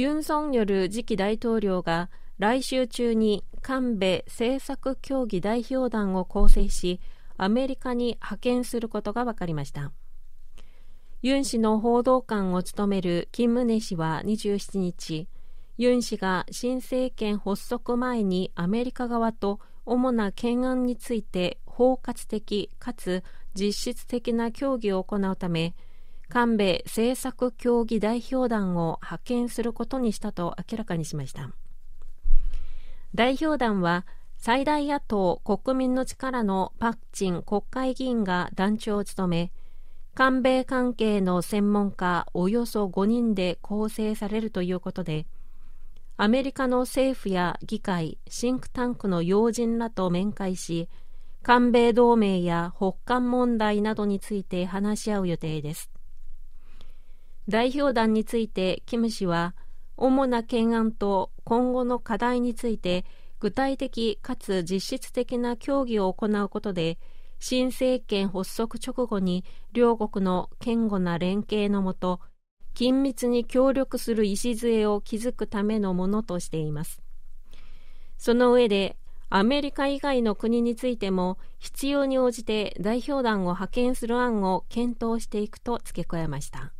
ユン・ソンニョル次期大統領が来週中に韓米政策協議代表団を構成しアメリカに派遣することが分かりましたユン氏の報道官を務めるキム・ネ氏は27日ユン氏が新政権発足前にアメリカ側と主な懸案について包括的かつ実質的な協議を行うため韓米政策協議代表団を派遣することにしたと明らかにしました代表団は最大野党国民の力のパク・チン国会議員が団長を務め韓米関係の専門家およそ5人で構成されるということでアメリカの政府や議会シンクタンクの要人らと面会し韓米同盟や北韓問題などについて話し合う予定です代表団についてキム氏は主な懸案と今後の課題について具体的かつ実質的な協議を行うことで新政権発足直後に両国の堅固な連携のもと緊密に協力する礎を築くためのものとしていますその上でアメリカ以外の国についても必要に応じて代表団を派遣する案を検討していくと付け加えました